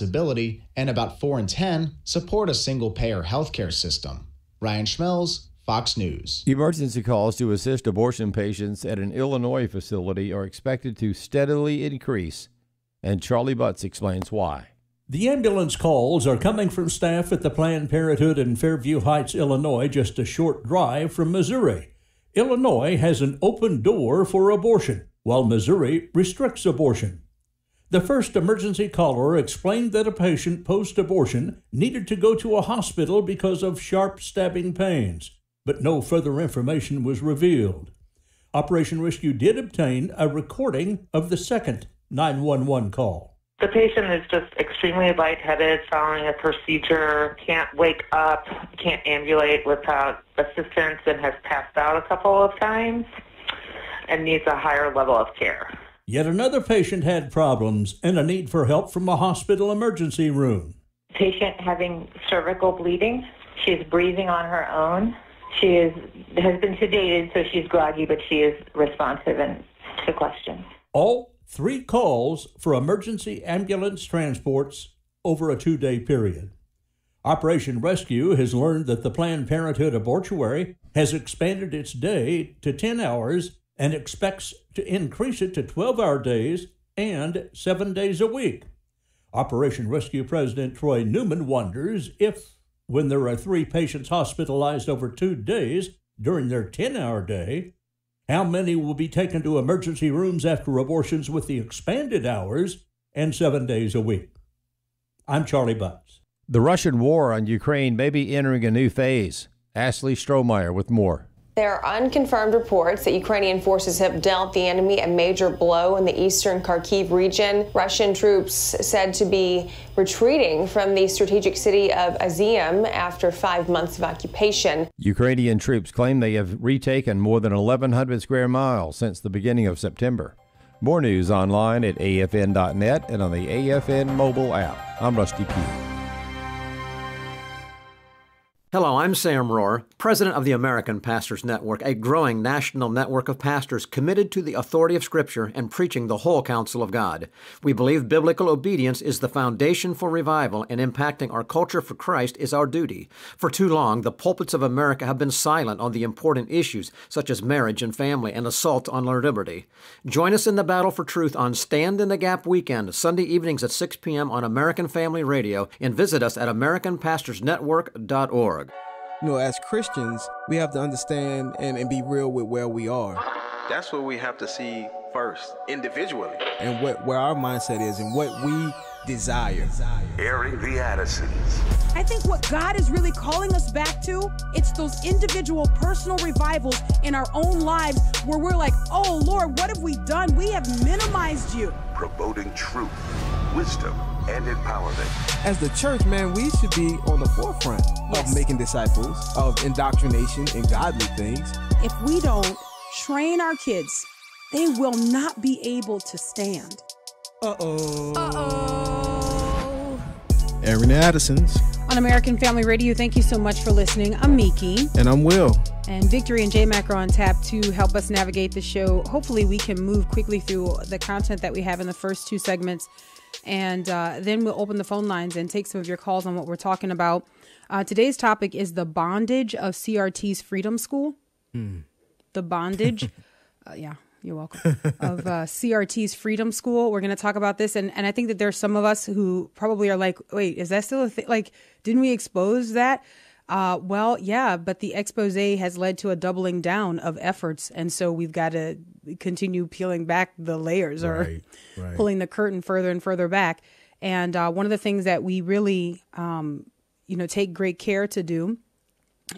responsibility, and about 4 in 10 support a single payer healthcare system. Ryan Schmelz, Fox News. Emergency calls to assist abortion patients at an Illinois facility are expected to steadily increase, and Charlie Butts explains why. The ambulance calls are coming from staff at the Planned Parenthood in Fairview Heights, Illinois, just a short drive from Missouri. Illinois has an open door for abortion, while Missouri restricts abortion. The first emergency caller explained that a patient post abortion needed to go to a hospital because of sharp stabbing pains, but no further information was revealed. Operation Rescue did obtain a recording of the second 911 call. The patient is just extremely lightheaded following a procedure, can't wake up, can't ambulate without assistance, and has passed out a couple of times and needs a higher level of care. Yet another patient had problems and a need for help from a hospital emergency room. Patient having cervical bleeding. She is breathing on her own. She is, has been sedated, so she's groggy, but she is responsive and to questions. All three calls for emergency ambulance transports over a two day period. Operation Rescue has learned that the Planned Parenthood abortuary has expanded its day to 10 hours and expects to increase it to 12 hour days and seven days a week. Operation Rescue President Troy Newman wonders if, when there are three patients hospitalized over two days during their 10 hour day, how many will be taken to emergency rooms after abortions with the expanded hours and seven days a week? I'm Charlie Butts. The Russian war on Ukraine may be entering a new phase. Ashley Strohmeyer with more. There are unconfirmed reports that Ukrainian forces have dealt the enemy a major blow in the eastern Kharkiv region. Russian troops said to be retreating from the strategic city of Azium after five months of occupation. Ukrainian troops claim they have retaken more than 1,100 square miles since the beginning of September. More news online at afn.net and on the AFN mobile app. I'm Rusty Pugh. Hello, I'm Sam Rohr, president of the American Pastors Network, a growing national network of pastors committed to the authority of Scripture and preaching the whole counsel of God. We believe biblical obedience is the foundation for revival, and impacting our culture for Christ is our duty. For too long, the pulpits of America have been silent on the important issues such as marriage and family and assault on our liberty. Join us in the battle for truth on Stand in the Gap weekend, Sunday evenings at 6 p.m. on American Family Radio, and visit us at AmericanPastorsNetwork.org. You know, as Christians, we have to understand and, and be real with where we are. That's what we have to see first, individually. And what where our mindset is and what we desire. Hearing the Addisons. I think what God is really calling us back to, it's those individual personal revivals in our own lives where we're like, oh Lord, what have we done? We have minimized you. Promoting truth, wisdom, and empowerment. As the church, man, we should be on the forefront yes. of making disciples, of indoctrination and godly things. If we don't train our kids, they will not be able to stand. Uh oh. Uh oh. Erin Addison's. On American Family Radio, thank you so much for listening. I'm Miki. And I'm Will. And Victory and Mac are on tap to help us navigate the show. Hopefully, we can move quickly through the content that we have in the first two segments and uh, then we'll open the phone lines and take some of your calls on what we're talking about. Uh, today's topic is the bondage of CRT's Freedom School. Mm. The bondage. uh, yeah, you're welcome. Of uh, CRT's Freedom School. We're going to talk about this. And, and I think that there's some of us who probably are like, wait, is that still a thing? Like, didn't we expose that? Uh, well, yeah, but the expose has led to a doubling down of efforts, and so we've got to continue peeling back the layers or right, right. pulling the curtain further and further back. And uh, one of the things that we really, um, you know, take great care to do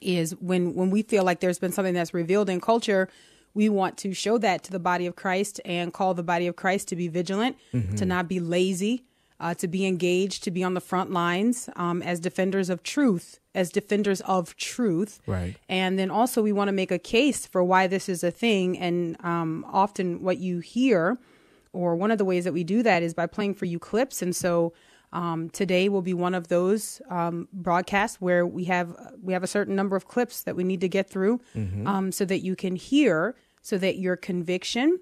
is when when we feel like there's been something that's revealed in culture, we want to show that to the body of Christ and call the body of Christ to be vigilant, mm-hmm. to not be lazy, uh, to be engaged, to be on the front lines um, as defenders of truth as defenders of truth. Right. And then also we want to make a case for why this is a thing. And um, often what you hear, or one of the ways that we do that, is by playing for you clips. And so um, today will be one of those um, broadcasts where we have we have a certain number of clips that we need to get through, mm-hmm. Um, so that you can hear, so that your conviction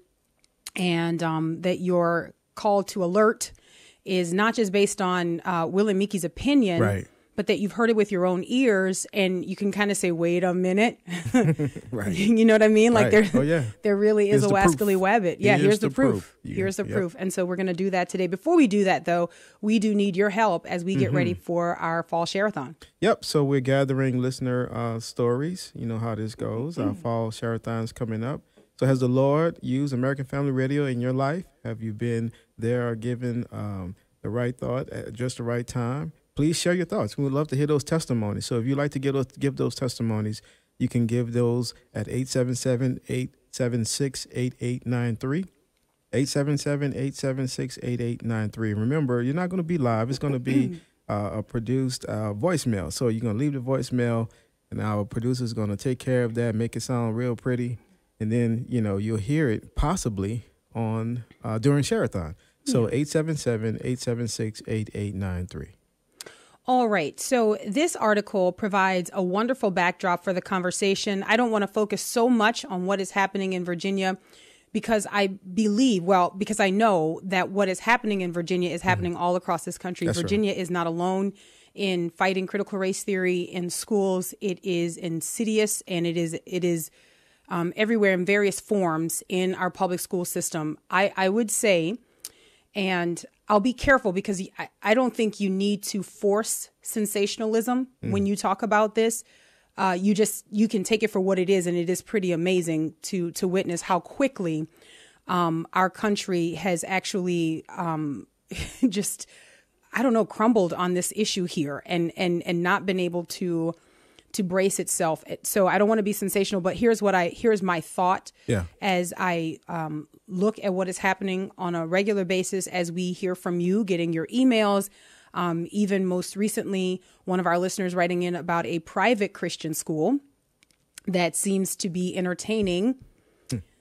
and um, that your call to alert is not just based on uh, Will and Mickey's opinion, right but that you've heard it with your own ears and you can kind of say, wait a minute. right. you know what I mean? Like right. there, oh, yeah. there really is here's a wascally wabbit. Yeah. Here's, the, proof. proof. here's the yep. proof. And so we're going to do that today. Before we do that though, we do need your help as we get mm-hmm. ready for our fall shareathon. Yep. So we're gathering listener uh, stories. You know how this mm-hmm. goes. Mm-hmm. Our mm. fall shareathon's coming up. So has the Lord used American Family Radio in your life? Have you been there or given um, the right thought at just the right time? please share your thoughts. We would love to hear those testimonies. So if you'd like to give those, give those testimonies, you can give those at 877 876 8893. 877 876 8893. Remember, you're not going to be live, it's going to be uh, a produced uh, voicemail. So you're going to leave the voicemail, and our producer is going to take care of that, make it sound real pretty. And then, you know, you'll hear it possibly on uh, during Sherathon. So 877 876 8893. All right. So this article provides a wonderful backdrop for the conversation. I don't want to focus so much on what is happening in Virginia because I believe, well, because I know that what is happening in Virginia is mm-hmm. happening mm-hmm. all across this country. That's Virginia right. is not alone in fighting critical race theory in schools. It is insidious and it is it is um, everywhere in various forms in our public school system. I, I would say, and I'll be careful because I, I don't think you need to force sensationalism mm. when you talk about this. Uh, you just you can take it for what it is, and it is pretty amazing to to witness how quickly um, our country has actually um, just I don't know crumbled on this issue here, and and and not been able to to brace itself. So I don't want to be sensational, but here's what I here's my thought yeah. as I um, look at what is happening on a regular basis as we hear from you, getting your emails. Um, even most recently, one of our listeners writing in about a private Christian school that seems to be entertaining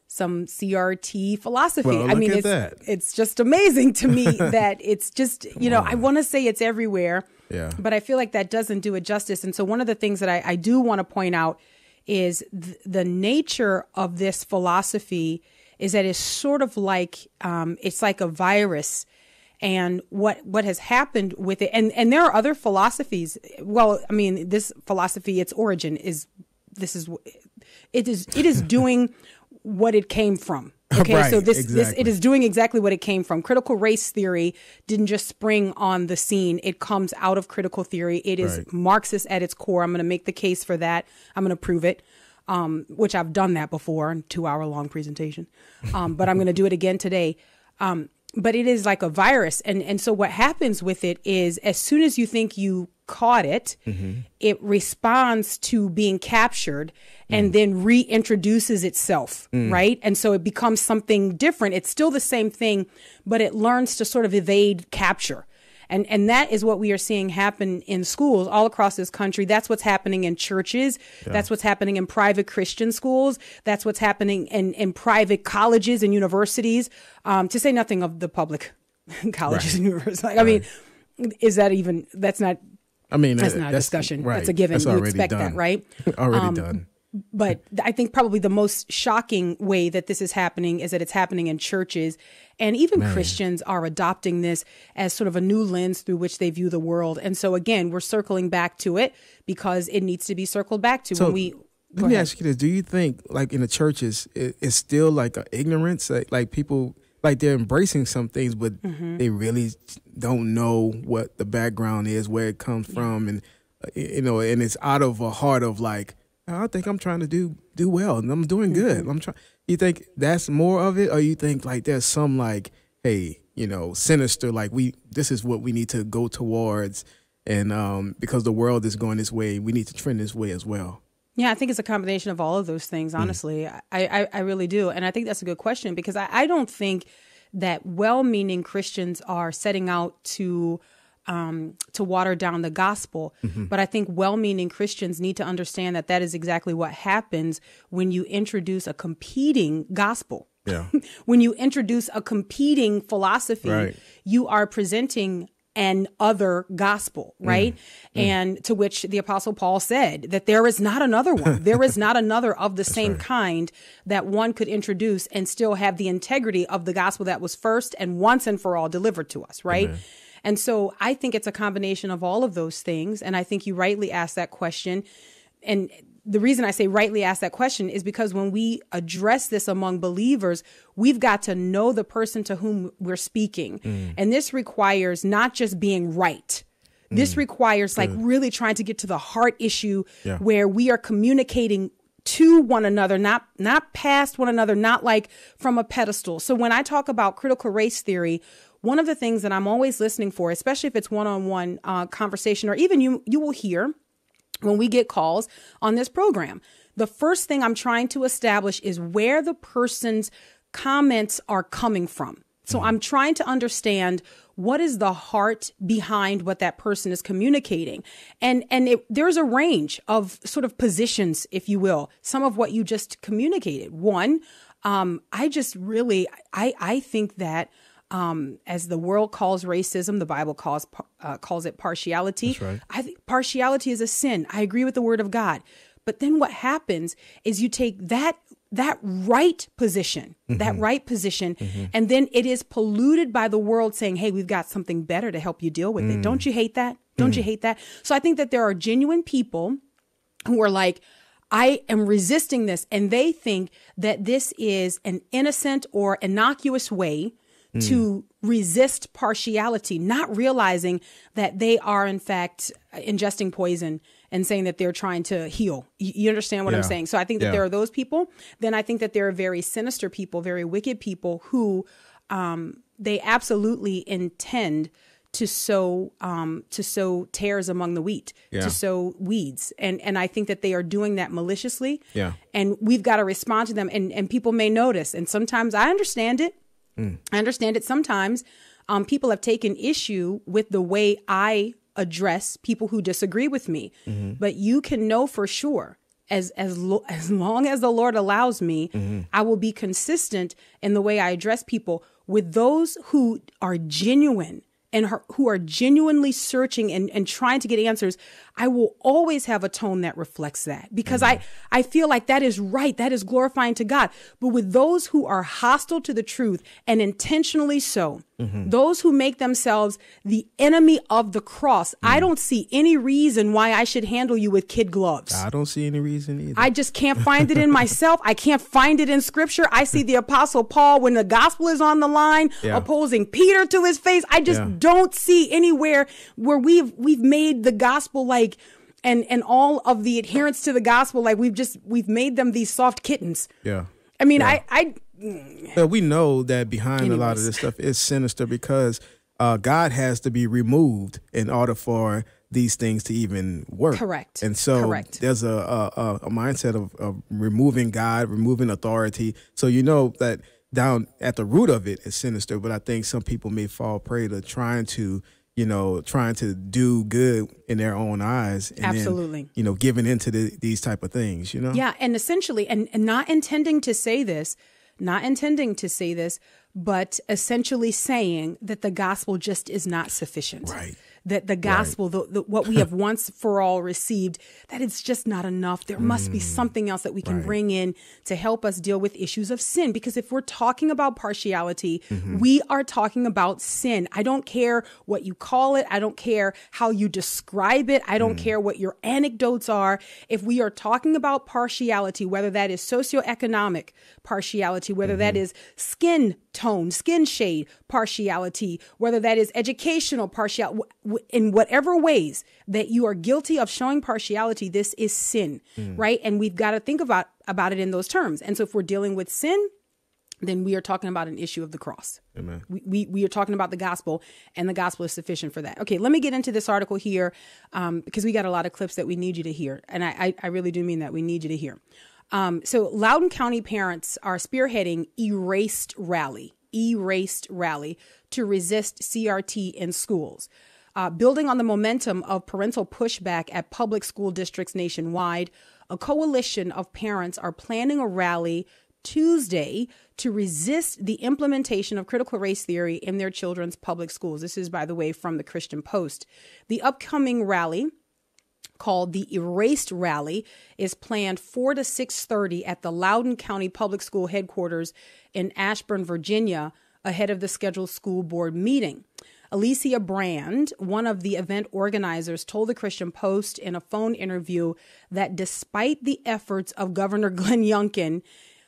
some CRT philosophy. Well, I mean, it's, that. it's just amazing to me that it's just, you know, on. I want to say it's everywhere, yeah. but I feel like that doesn't do it justice. And so, one of the things that I, I do want to point out is th- the nature of this philosophy is that it's sort of like um, it's like a virus and what what has happened with it and and there are other philosophies well i mean this philosophy its origin is this is it is it is doing what it came from. Okay, right, so this, exactly. this it is doing exactly what it came from. Critical race theory didn't just spring on the scene. It comes out of critical theory. It is right. Marxist at its core. I'm going to make the case for that. I'm going to prove it. Um, which I've done that before in two hour long presentation. Um, but I'm going to do it again today. Um, but it is like a virus. And, and so what happens with it is as soon as you think you caught it, mm-hmm. it responds to being captured and mm. then reintroduces itself, mm. right? And so it becomes something different. It's still the same thing, but it learns to sort of evade capture. And, and that is what we are seeing happen in schools all across this country. That's what's happening in churches. Yeah. That's what's happening in private Christian schools. That's what's happening in, in private colleges and universities, um, to say nothing of the public colleges right. and universities. Like, right. I mean, is that even, that's not I mean, that's uh, not a that's, discussion. Right. That's a given. That's you expect done. that, right? already um, done. but I think probably the most shocking way that this is happening is that it's happening in churches. And even Man. Christians are adopting this as sort of a new lens through which they view the world. And so, again, we're circling back to it because it needs to be circled back to so, when we. Let me ahead. ask you this: Do you think, like in the churches, it, it's still like ignorance, like, like people like they're embracing some things, but mm -hmm. they really don't know what the background is, where it comes from, and uh, you know, and it's out of a heart of like, I think I'm trying to do do well, and I'm doing mm-hmm. good. Mm -hmm. I'm trying. You think that's more of it, or you think like there's some like, hey, you know, sinister, like we this is what we need to go towards, and um, because the world is going this way, we need to trend this way as well. Yeah, I think it's a combination of all of those things, mm-hmm. honestly. Mm. I, I, I, really do. And I think that's a good question because I, I don't think that well meaning Christians are setting out to um, to water down the gospel. Mm-hmm. But I think well meaning Christians need to understand that that is exactly what happens when you introduce a competing gospel. Yeah. when you introduce a competing philosophy, right. you are presenting and other gospel, mm. right? Mm. Mm. And to which the apostle Paul said that there is not another one. there is not another of the same right. kind that one could introduce and still have the integrity of the gospel that was first and once and for all delivered to us, right? Amen. And so I think it's a combination of all of those things. And I think you rightly asked that question. And the reason I say rightly ask that question is because when we address this among believers, we've got to know the person to whom we're speaking. Mm. And this requires not just being right. Mm. This requires like Good. really trying to get to the heart issue yeah. where we are communicating to one another, not not past one another, not like from a pedestal. So when I talk about critical race theory, one of the things that I'm always listening for, especially if it's one-on-one uh, conversation, or even you you will hear when we get calls on this program. The first thing I'm trying to establish is where the person's comments are coming from. So I'm trying to understand what is the heart behind what that person is communicating. And, and it, there's a range of sort of positions, if you will, some of what you just communicated. One, um, I just really, I, I think that um, as the world calls racism, the Bible calls uh, calls it partiality. Right. I think partiality is a sin. I agree with the Word of God, but then what happens is you take that that right position, mm-hmm. that right position, mm-hmm. and then it is polluted by the world saying, "Hey, we've got something better to help you deal with mm. it." Don't you hate that? Don't mm. you hate that? So I think that there are genuine people who are like. I am resisting this. And they think that this is an innocent or innocuous way to resist partiality, not realizing that they are, in fact, ingesting poison and saying that they're trying to heal. You understand what yeah. I'm saying? So I think that yeah. there are those people. Then I think that there are very sinister people, very wicked people who um, they absolutely intend to sow um, to sow tares among the wheat, yeah. to sow weeds, and and I think that they are doing that maliciously. Yeah, and we've got to respond to them, and and people may notice, and sometimes I understand it. Mm. I understand it sometimes. Um, people have taken issue with the way I address people who disagree with me, mm-hmm. but you can know for sure as as lo- as long as the Lord allows me, mm-hmm. I will be consistent in the way I address people with those who are genuine and who are genuinely searching and, and trying to get answers. I will always have a tone that reflects that because mm-hmm. I, I feel like that is right. That is glorifying to God. But with those who are hostile to the truth and intentionally so, mm-hmm. those who make themselves the enemy of the cross, mm-hmm. I mm. don't see any reason why I should handle you with kid gloves. I don't see any reason either. I just can't find it in myself. I can't find it in scripture. I see the apostle Paul when the gospel is on the line yeah. opposing Peter to his face. I just yeah. don't see anywhere where we've, we've made the gospel like like and and all of the adherence to the gospel like we've just we've made them these soft kittens yeah i mean yeah. i i we know that behind anyways. a lot of this stuff is sinister because uh, God has to be removed in order for these things to even work. Correct. And so Correct. there's a, a, a mindset of, of removing God, removing authority. So you know that down at the root of it is sinister, but I think some people may fall prey to trying to you know, trying to do good in their own eyes. And Absolutely. Then, you know, giving into the, these type of things, you know? Yeah. And essentially, and, and not intending to say this, not intending to say this, but essentially saying that the gospel just is not sufficient. Right that the gospel, right. the, the, what we have once for all received, that it's just not enough. There mm. must be mm. something else that we can right. bring in to help us deal with issues of sin. Because if we're talking about partiality, mm-hmm. we are talking about sin. I don't care what you call it. I don't care how you describe it. I don't mm. care what your anecdotes are. If we are talking about partiality, whether that is socioeconomic partiality, whether mm-hmm. that is skin tone, skin shade partiality, whether that is educational partiality, in whatever ways that you are guilty of showing partiality, this is sin, mm. right? And we've got to think about, about it in those terms. And so if we're dealing with sin, then we are talking about an issue of the cross. Amen. We, we, we, are talking about the gospel, and the gospel is sufficient for that. Okay, let me get into this article here um, because we got a lot of clips that we need you to hear. And I, I, I really do mean that. We need you to hear. Um, so Loudon County parents are spearheading Erased Rally, Erased Rally to resist CRT in schools. Uh, building on the momentum of parental pushback at public school districts nationwide, a coalition of parents are planning a rally Tuesday to resist the implementation of critical race theory in their children's public schools. This is, by the way, from the Christian Post. The upcoming rally called the Erased Rally is planned 4 to 6:30 at the Loudoun County Public School headquarters in Ashburn, Virginia, ahead of the scheduled school board meeting. Alicia Brand, one of the event organizers, told the Christian Post in a phone interview that despite the efforts of Governor Glenn Youngkin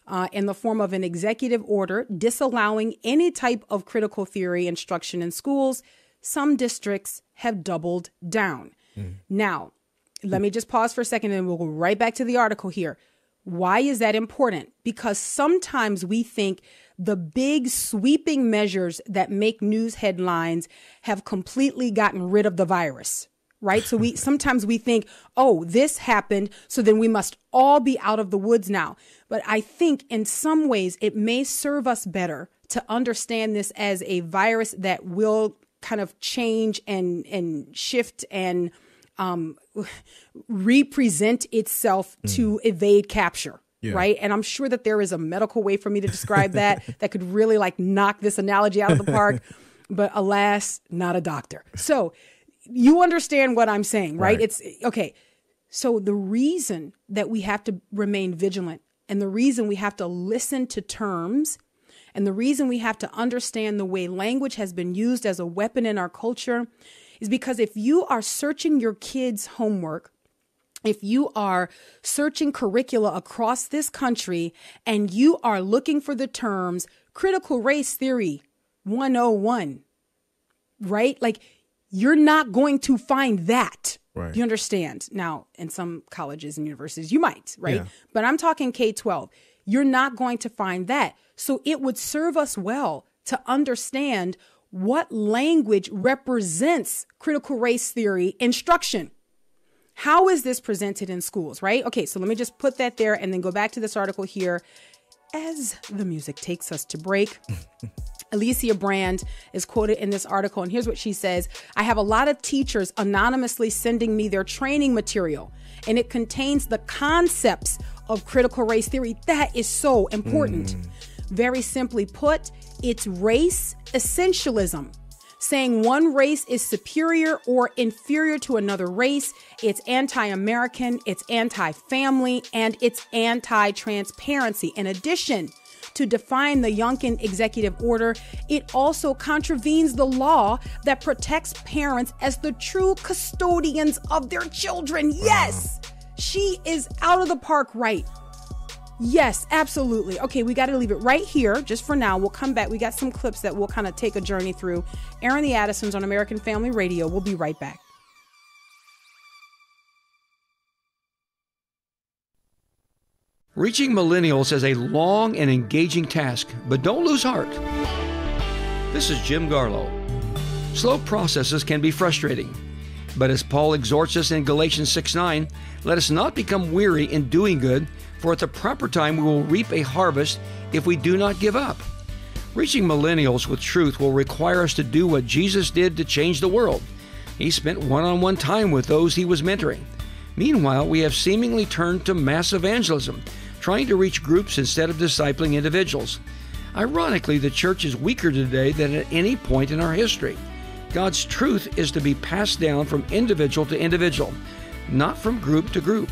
uh, in the form of an executive order disallowing any type of critical theory instruction in schools, some districts have doubled down. Mm. Now, let me just pause for a second and we'll go right back to the article here. Why is that important? Because sometimes we think the big sweeping measures that make news headlines have completely gotten rid of the virus, right? So we sometimes we think, "Oh, this happened, so then we must all be out of the woods now." But I think in some ways it may serve us better to understand this as a virus that will kind of change and and shift and um, represent itself mm. to evade capture. Yeah. Right. And I'm sure that there is a medical way for me to describe that that could really like knock this analogy out of the park. but alas, not a doctor. So you understand what I'm saying, right? right? It's okay. So the reason that we have to remain vigilant and the reason we have to listen to terms and the reason we have to understand the way language has been used as a weapon in our culture is because if you are searching your kids' homework, if you are searching curricula across this country and you are looking for the terms critical race theory 101, right? Like you're not going to find that. Right. You understand? Now, in some colleges and universities, you might, right? Yeah. But I'm talking K 12. You're not going to find that. So it would serve us well to understand what language represents critical race theory instruction? How is this presented in schools, right? Okay, so let me just put that there and then go back to this article here as the music takes us to break. Alicia Brand is quoted in this article, and here's what she says I have a lot of teachers anonymously sending me their training material, and it contains the concepts of critical race theory. That is so important. Mm. Very simply put, it's race essentialism, saying one race is superior or inferior to another race. It's anti American, it's anti family, and it's anti transparency. In addition, to define the Yunkin executive order, it also contravenes the law that protects parents as the true custodians of their children. Yes, she is out of the park right. Yes, absolutely. Okay, we got to leave it right here just for now. We'll come back. We got some clips that we'll kind of take a journey through. Aaron the Addisons on American Family Radio. We'll be right back. Reaching millennials is a long and engaging task, but don't lose heart. This is Jim Garlow. Slow processes can be frustrating, but as Paul exhorts us in Galatians 6 9, let us not become weary in doing good for at the proper time, we will reap a harvest if we do not give up. Reaching millennials with truth will require us to do what Jesus did to change the world. He spent one on one time with those he was mentoring. Meanwhile, we have seemingly turned to mass evangelism, trying to reach groups instead of discipling individuals. Ironically, the church is weaker today than at any point in our history. God's truth is to be passed down from individual to individual, not from group to group.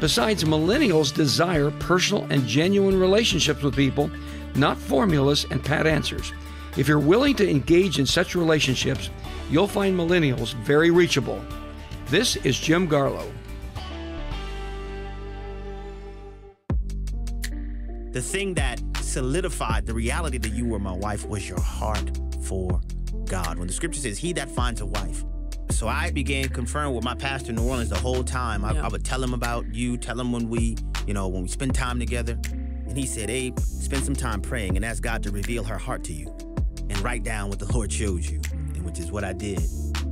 Besides, millennials desire personal and genuine relationships with people, not formulas and pat answers. If you're willing to engage in such relationships, you'll find millennials very reachable. This is Jim Garlow. The thing that solidified the reality that you were my wife was your heart for God. When the scripture says, He that finds a wife, so I began conferring with my pastor in New Orleans the whole time. I, yeah. I, would tell him about you, tell him when we, you know, when we spend time together. And he said, Abe, spend some time praying and ask God to reveal her heart to you and write down what the Lord shows you, and which is what I did.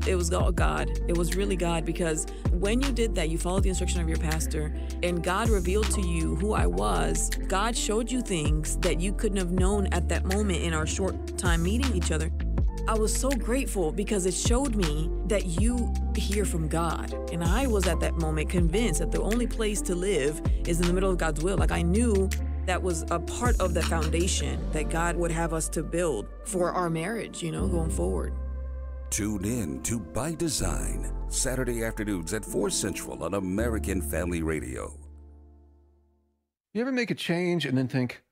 It was all God. It was really God because when you did that, you followed the instruction of your pastor, and God revealed to you who I was. God showed you things that you couldn't have known at that moment in our short time meeting each other. I was so grateful because it showed me that you hear from God. And I was at that moment convinced that the only place to live is in the middle of God's will. Like I knew that was a part of the foundation that God would have us to build for our marriage, you know, going forward. Tune in to By Design, Saturday afternoons at 4 Central on American Family Radio. You ever make a change and then think,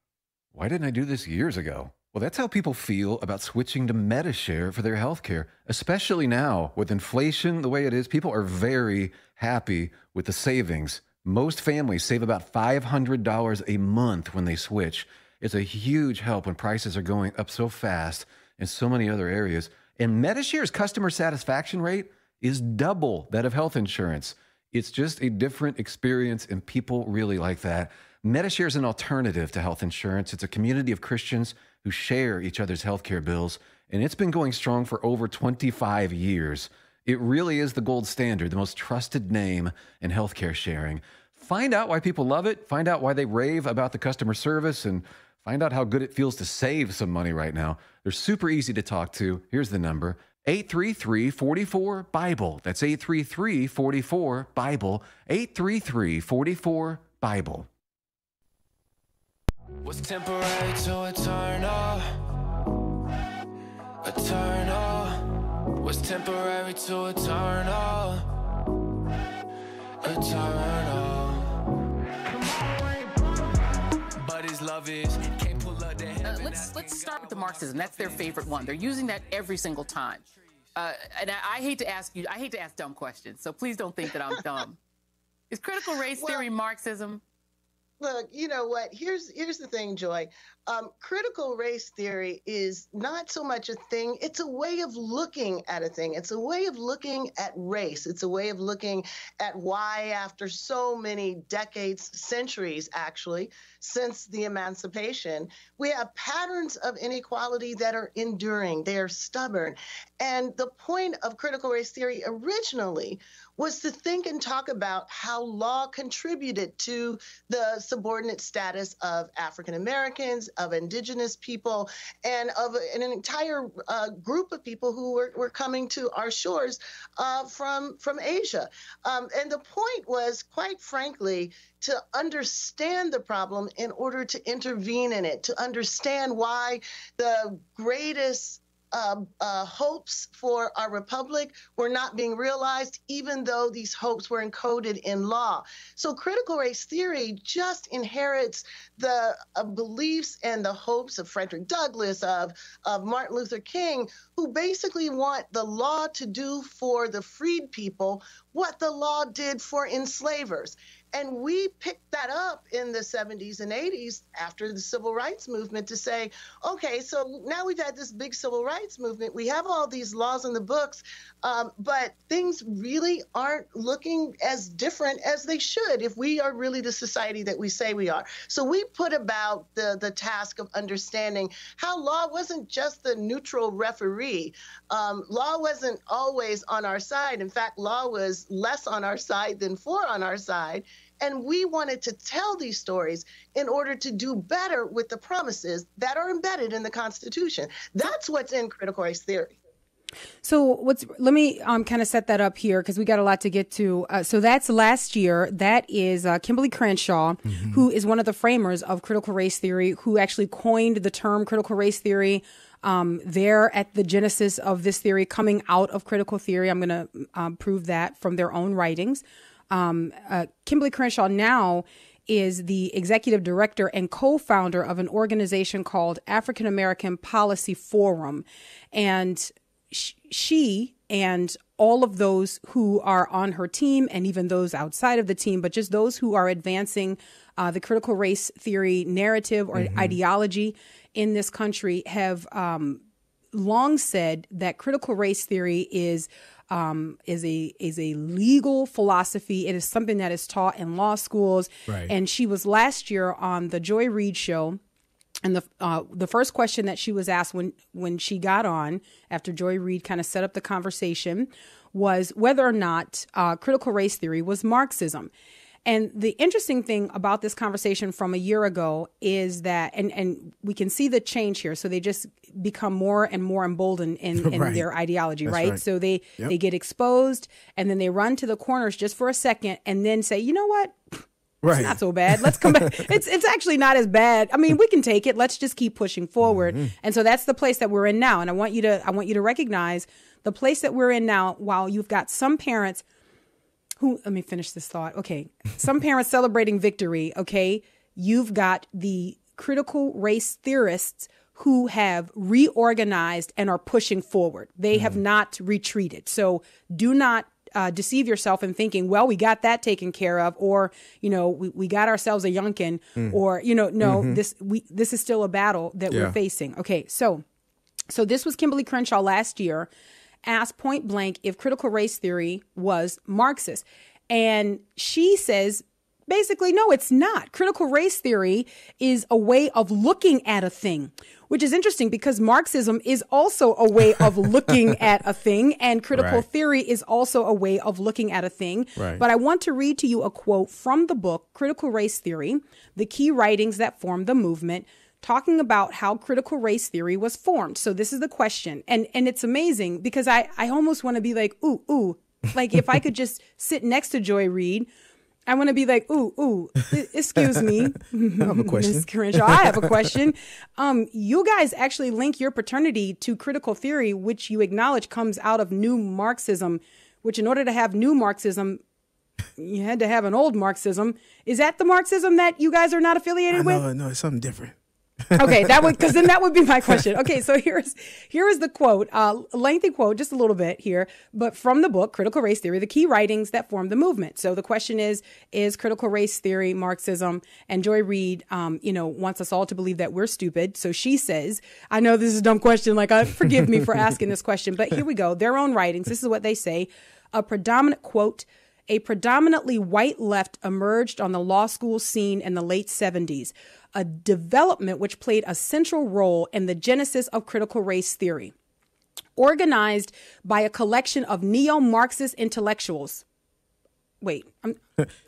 why didn't I do this years ago? Well, that's how people feel about switching to Metashare for their healthcare, especially now with inflation the way it is. People are very happy with the savings. Most families save about $500 a month when they switch. It's a huge help when prices are going up so fast in so many other areas. And Metashare's customer satisfaction rate is double that of health insurance. It's just a different experience, and people really like that. Metashare is an alternative to health insurance. It's a community of Christians who share each other's healthcare bills, and it's been going strong for over 25 years. It really is the gold standard, the most trusted name in healthcare sharing. Find out why people love it, find out why they rave about the customer service, and find out how good it feels to save some money right now. They're super easy to talk to. Here's the number 833 44 Bible. That's 833 44 Bible. 833 44 Bible. Was temporary to eternal? Eternal. Was temporary to eternal? Eternal. But his love is. Uh, let's let's start with the Marxism. That's their favorite one. They're using that every single time. Uh, and I, I, hate to ask you, I hate to ask dumb questions, so please don't think that I'm dumb. Is critical race well, theory Marxism? Look, you know what? Here's here's the thing, Joy um, critical race theory is not so much a thing, it's a way of looking at a thing. It's a way of looking at race. It's a way of looking at why, after so many decades, centuries actually, since the emancipation, we have patterns of inequality that are enduring, they are stubborn. And the point of critical race theory originally was to think and talk about how law contributed to the subordinate status of African Americans of indigenous people, and of an entire uh, group of people who were, were coming to our shores uh, from, from Asia. Um, and the point was, quite frankly, to understand the problem in order to intervene in it, to understand why the greatest uh, uh, hopes for our republic were not being realized, even though these hopes were encoded in law. So, critical race theory just inherits the uh, beliefs and the hopes of Frederick Douglass, of, of Martin Luther King, who basically want the law to do for the freed people what the law did for enslavers. And we picked that up in the 70s and 80s after the civil rights movement to say, okay, so now we've had this big civil rights movement. We have all these laws in the books, um, but things really aren't looking as different as they should if we are really the society that we say we are. So we put about the, the task of understanding how law wasn't just the neutral referee, um, law wasn't always on our side. In fact, law was less on our side than for on our side. And we wanted to tell these stories in order to do better with the promises that are embedded in the Constitution. That's what's in critical race theory. So what's let me um, kind of set that up here because we got a lot to get to. Uh, so that's last year. That is uh, Kimberly Crenshaw, mm-hmm. who is one of the framers of critical race theory, who actually coined the term critical race theory. Um, they're at the genesis of this theory coming out of critical theory. I'm going to um, prove that from their own writings. Um, uh, Kimberly Crenshaw now is the executive director and co founder of an organization called African American Policy Forum. And sh- she and all of those who are on her team and even those outside of the team, but just those who are advancing uh, the critical race theory narrative or mm-hmm. ideology in this country have um, long said that critical race theory is um, is a is a legal philosophy. It is something that is taught in law schools. Right. And she was last year on the Joy Reid show. And the uh, the first question that she was asked when when she got on after Joy Reid kind of set up the conversation was whether or not uh, critical race theory was Marxism. And the interesting thing about this conversation from a year ago is that, and, and we can see the change here. So they just become more and more emboldened in, in right. their ideology, right? right? So they, yep. they get exposed and then they run to the corners just for a second and then say, you know what? Right. It's not so bad. Let's come back. it's it's actually not as bad. I mean, we can take it. Let's just keep pushing forward. Mm-hmm. And so that's the place that we're in now. And I want you to I want you to recognize the place that we're in now. While you've got some parents who let me finish this thought. Okay. Some parents celebrating victory, okay? You've got the critical race theorists who have reorganized and are pushing forward. They mm have mm-hmm. not retreated. So do not uh, deceive yourself in thinking, well, we got that taken care of, or you know, we, we got ourselves a Yunkin, mm. or you know, no, mm-hmm. this we this is still a battle that yeah. we're facing. Okay, so so this was Kimberly Crenshaw last year, asked point blank if critical race theory was Marxist. And she says basically, no, it's not. Critical race theory is a way of looking at a thing, which is interesting because Marxism is also a way of looking at a thing, and critical right. theory is also a way of looking at a thing. Right. But I want to read to you a quote from the book, Critical Race Theory The Key Writings That Form the Movement talking about how critical race theory was formed. So this is the question. And and it's amazing because I, I almost want to be like, ooh, ooh. Like if I could just sit next to Joy Reid, I want to be like, ooh, ooh, excuse me. I have a question. Ms. Crenshaw, I have a question. Um, you guys actually link your paternity to critical theory, which you acknowledge comes out of new Marxism, which in order to have new Marxism, you had to have an old Marxism. Is that the Marxism that you guys are not affiliated know, with? No, no, it's something different okay, that would because then that would be my question. Okay, so here's here is the quote, uh, lengthy quote, just a little bit here, but from the book Critical Race Theory: The Key Writings That Formed the Movement. So the question is: Is critical race theory Marxism? And Joy Reid, um, you know, wants us all to believe that we're stupid. So she says, "I know this is a dumb question. Like, uh, forgive me for asking this question, but here we go. Their own writings. This is what they say: A predominant quote." a predominantly white left emerged on the law school scene in the late 70s a development which played a central role in the genesis of critical race theory, organized by a collection of neo Marxist intellectuals. Wait, I'm,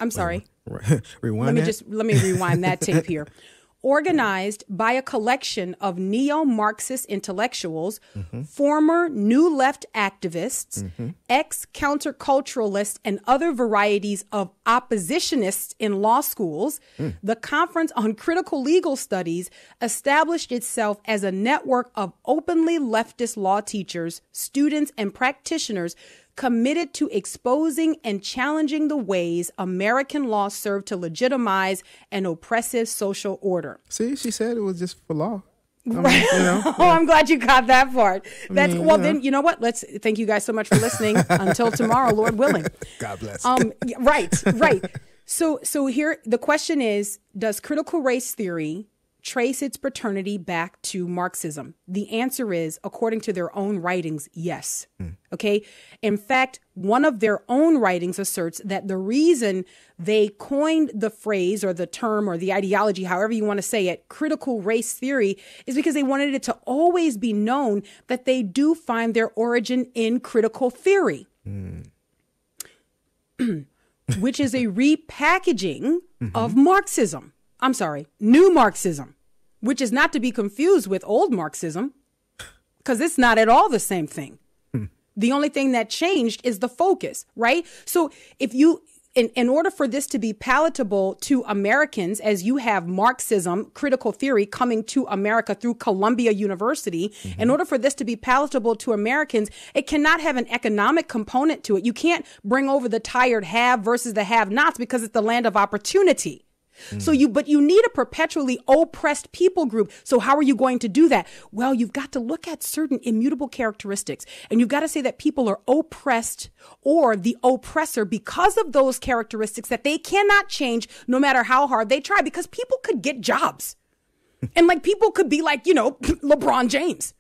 I'm sorry. Rewind. Let me that. just let me rewind that tape here. organized by a collection of neo Marxist intellectuals, mm-hmm. former New Left activists, mm-hmm. ex counterculturalists, and other varieties of oppositionists in law schools, mm. the Conference on Critical Legal Studies established itself as a network of openly leftist law teachers, students, and practitioners committed to exposing and challenging the ways American law served to legitimize an oppressive social order. See, she said it was just for law. Right. you know, oh, I'm glad you got that part. That's I mean, well. Then you know what? Let's thank you guys so much for listening. Until tomorrow, Lord willing. God bless. Um. Right. Right. So so here the question is: Does critical race theory trace its paternity back to Marxism? The answer is, according to their own writings, yes. Mm. Okay. In fact, one of their own writings asserts that the reason they coined the phrase or the term or the ideology, however you want to say it, critical race theory, is because they wanted it to always be known that they do find their origin in critical theory. Mm. which is a repackaging mm-hmm. of Marxism. I'm sorry, new Marxism, which is not to be confused with old Marxism, because it's not at all the same thing. Hmm. The only thing that changed is the focus, right? So if you, in, in order for this to be palatable to Americans, as you have Marxism, critical theory coming to America through Columbia University, mm-hmm. in order for this to be palatable to Americans, it cannot have an economic component to it. You can't bring over the tired have versus the have nots because it's the land of opportunity. So you, but you need a perpetually oppressed people group. So how are you going to do that? Well, you've got to look at certain immutable characteristics and you've got to say that people are oppressed or the oppressor because of those characteristics that they cannot change no matter how hard they try because people could get jobs and like people could be like, you know, LeBron James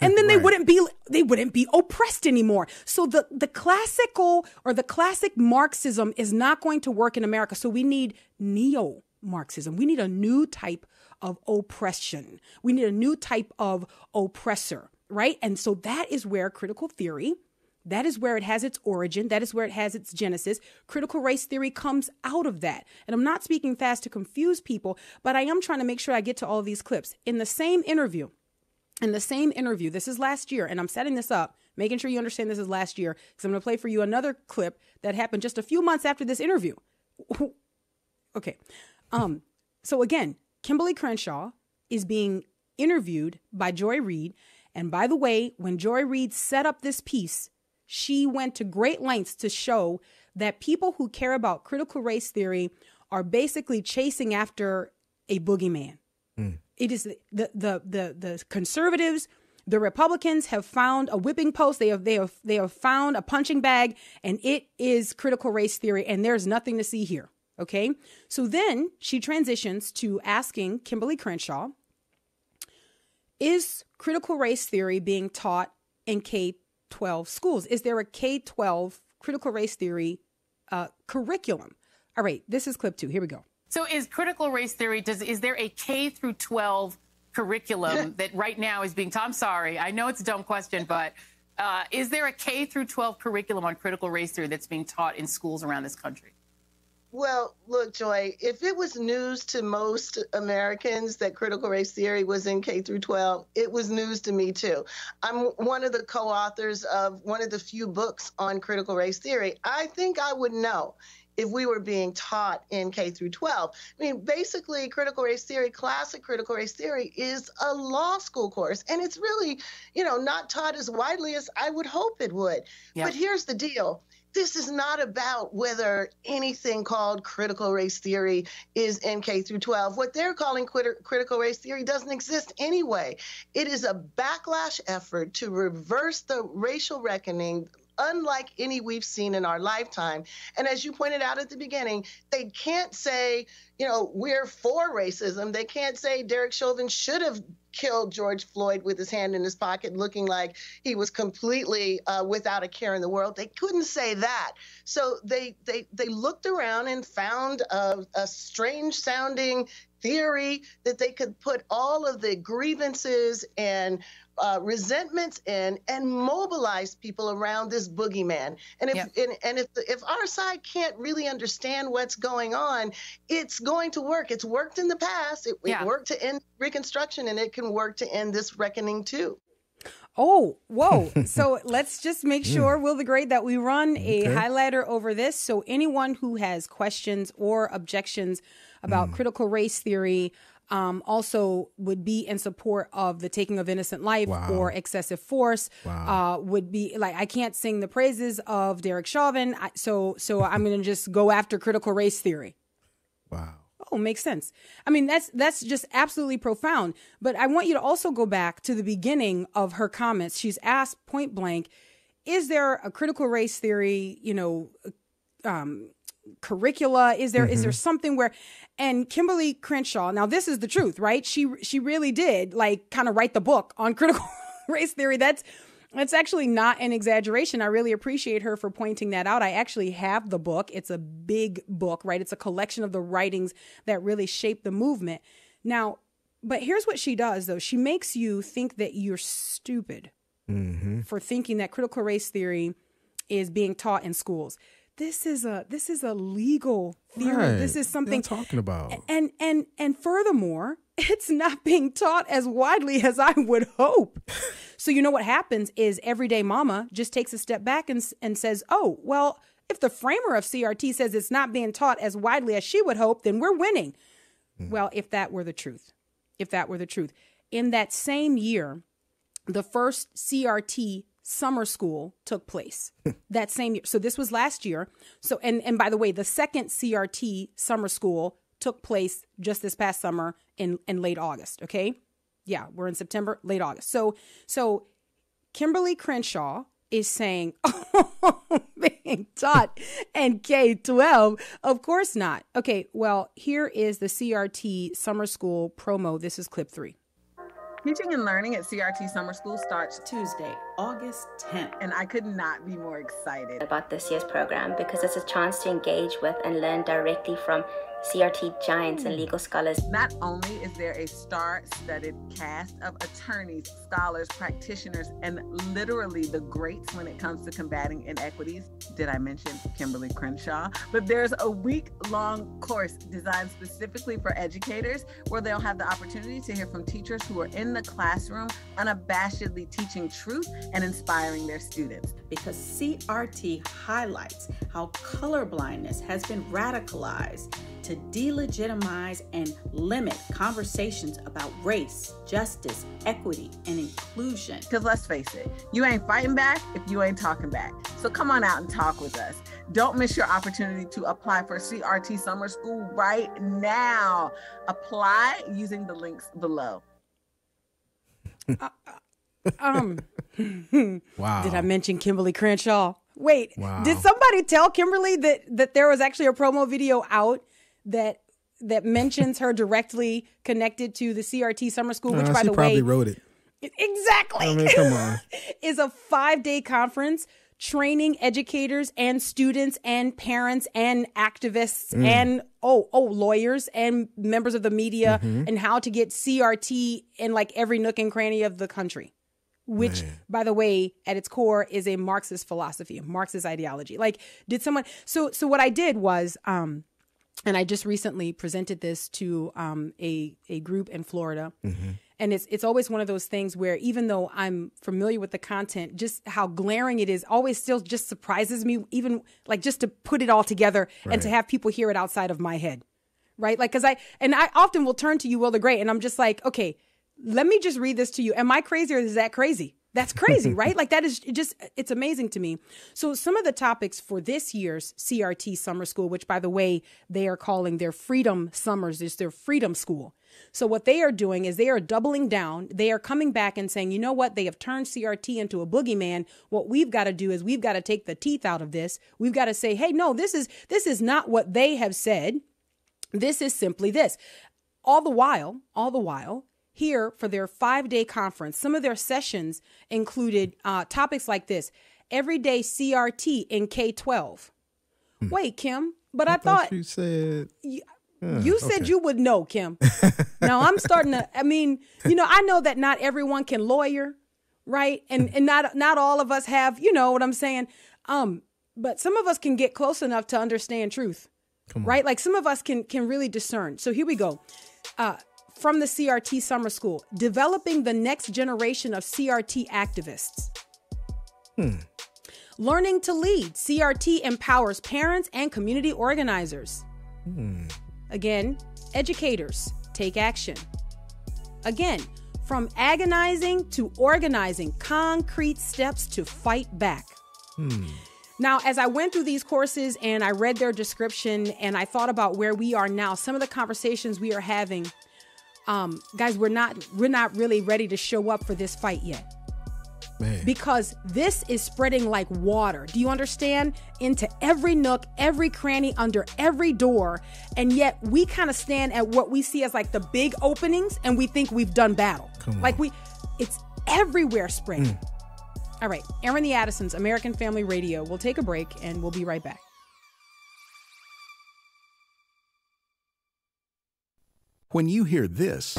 and then they wouldn't be they wouldn't be oppressed anymore so the the classical or the classic marxism is not going to work in america so we need neo marxism we need a new type of oppression we need a new type of oppressor right and so that is where critical theory that is where it has its origin. That is where it has its genesis. Critical race theory comes out of that. And I'm not speaking fast to confuse people, but I am trying to make sure I get to all these clips. In the same interview, in the same interview, this is last year, and I'm setting this up, making sure you understand this is last year, because I'm going to play for you another clip that happened just a few months after this interview. okay. Um, so again, Kimberly Crenshaw is being interviewed by Joy Reid. And by the way, when Joy Reid set up this piece, she went to great lengths to show that people who care about critical race theory are basically chasing after a boogeyman. Mm it is the, the the the, conservatives the Republicans have found a whipping post. They have they have they have found a punching bag, and it is critical race theory. And there's nothing to see here. Okay. So then she transitions to asking Kimberly Crenshaw, is critical race theory being taught in K 12 schools? Is there a K 12 critical race theory uh, curriculum? All right, this is clip two. Here we go. So is critical race theory, does is there a K through 12 curriculum that right now is being taught? I'm sorry, I know it's a dumb question, but uh, is there a K through 12 curriculum on critical race theory that's being taught in schools around this country? Well, look, Joy, if it was news to most Americans that critical race theory was in K through 12, it was news to me too. I'm one of the co-authors of one of the few books on critical race theory. I think I would know if we were being taught in K through 12. I mean, basically, critical race theory, classic critical race theory, is a law school course, and it's really, you know, not taught as widely as I would hope it would. Yeah. But here's the deal. This is not about whether anything called critical race theory is in K through 12. What they're calling critical race theory doesn't exist anyway. It is a backlash effort to reverse the racial reckoning unlike any we've seen in our lifetime. And as you pointed out at the beginning, they can't say, you know, we're for racism. They can't say Derek Chauvin should have killed George Floyd with his hand in his pocket, looking like he was completely uh, without a care in the world. They couldn't say that. So they they they looked around and found a, a strange sounding theory that they could put all of the grievances and uh, resentments in and mobilize people around this boogeyman. And if and, and if if our side can't really understand what's going on, it's going to work. It's worked in the past. It, yeah. it worked to end Reconstruction, and it can work to end this reckoning too. Oh, whoa. so let's just make hmm. sure, Will the Great, that we run a okay. highlighter over this. So anyone who has questions or objections about mm. critical race theory, um, also would be in support of the taking of innocent life wow. or excessive force. Wow. Uh, would be like I can't sing the praises of Derek Chauvin, I, so so I'm going to just go after critical race theory. Wow. Oh, makes sense. I mean, that's that's just absolutely profound. But I want you to also go back to the beginning of her comments. She's asked point blank, "Is there a critical race theory, you know, um, curricula? Is there mm-hmm. is there something where and Kimberly Crenshaw, now this is the truth, right? She she really did like kind of write the book on critical race theory. That's that's actually not an exaggeration. I really appreciate her for pointing that out. I actually have the book. It's a big book, right? It's a collection of the writings that really shaped the movement. Now, but here's what she does though. She makes you think that you're stupid mm-hmm. for thinking that critical race theory is being taught in schools this is a this is a legal theory. Right. This is something They're talking about. And and and furthermore, it's not being taught as widely as I would hope. so you know what happens is everyday mama just takes a step back and and says, "Oh, well, if the framer of CRT says it's not being taught as widely as she would hope, then we're winning." Mm. Well, if that were the truth. If that were the truth. In that same year, the first CRT summer school took place that same year. So this was last year. So and and by the way, the second CRT summer school took place just this past summer in in late August, okay? Yeah, we're in September, late August. So so Kimberly Crenshaw is saying, oh, being taught in K 12? Of course not. Okay, well, here is the CRT summer school promo. This is clip three. Teaching and learning at CRT Summer School starts Tuesday, August 10th. And I could not be more excited about this year's program because it's a chance to engage with and learn directly from CRT giants and hmm. legal scholars. Not only is there a star studded cast of attorneys, scholars, practitioners, and literally the greats when it comes to combating inequities. Did I mention Kimberly Crenshaw? But there's a week long course designed specifically for educators where they'll have the opportunity to hear from teachers who are in the classroom unabashedly teaching truth and inspiring their students. Because CRT highlights how colorblindness has been radicalized to delegitimize and limit conversations about race, justice, equity, and inclusion. Because let's face it, you ain't fighting back if you ain't talking back. So come on out and talk with us. Don't miss your opportunity to apply for CRT Summer School right now. Apply using the links below. uh, uh um, wow. Did I mention Kimberly Crenshaw? Wait, wow. did somebody tell Kimberly that that there was actually a promo video out that that mentions her directly connected to the CRT summer school, which uh, by the way, wrote it exactly. I mean, come on, is a five day conference training educators and students and parents and activists mm. and oh oh lawyers and members of the media mm-hmm. and how to get CRT in like every nook and cranny of the country which Man. by the way at its core is a marxist philosophy marxist ideology like did someone so so what i did was um and I just recently presented this to um, a a group in Florida, mm-hmm. and it's it's always one of those things where even though I'm familiar with the content, just how glaring it is always still just surprises me. Even like just to put it all together right. and to have people hear it outside of my head, right? Like because I and I often will turn to you, Will the Great, and I'm just like, okay, let me just read this to you. Am I crazy or is that crazy? That's crazy, right? Like that is just it's amazing to me. So some of the topics for this year's CRT summer school, which by the way, they are calling their freedom summers, is their freedom school. So what they are doing is they are doubling down. They are coming back and saying, you know what? They have turned CRT into a boogeyman. What we've got to do is we've got to take the teeth out of this. We've got to say, hey, no, this is this is not what they have said. This is simply this. All the while, all the while, here for their five day conference. Some of their sessions included uh, topics like this everyday CRT in K 12. Hmm. Wait, Kim, but I, I thought, thought, you said. You, you said okay. you would know, Kim. now I'm starting to. I mean, you know, I know that not everyone can lawyer, right? And hmm. and not not all of us have. You know what I'm saying? Um, but some of us can get close enough to understand truth, right? Like some of us can can really discern. So here we go. Uh, from the CRT Summer School, developing the next generation of CRT activists. Hmm. Learning to Lead, CRT empowers parents and community organizers. Hmm. Again, educators take action. Again, from agonizing to organizing, concrete steps to fight back. Hmm. Now, as I went through these courses and I read their description and I thought about where we are now, some of the conversations we are having um, guys, we're not we're not really ready to show up for this fight yet. Man. Because this is spreading like water. Do you understand? Into every nook, every cranny, under every door. And yet we kind of stand at what we see as like the big openings and we think we've done battle. Like we, it's everywhere spreading. Mm. All right, Aaron the Addisons, American Family Radio. We'll take a break and we'll be right back. when you hear this.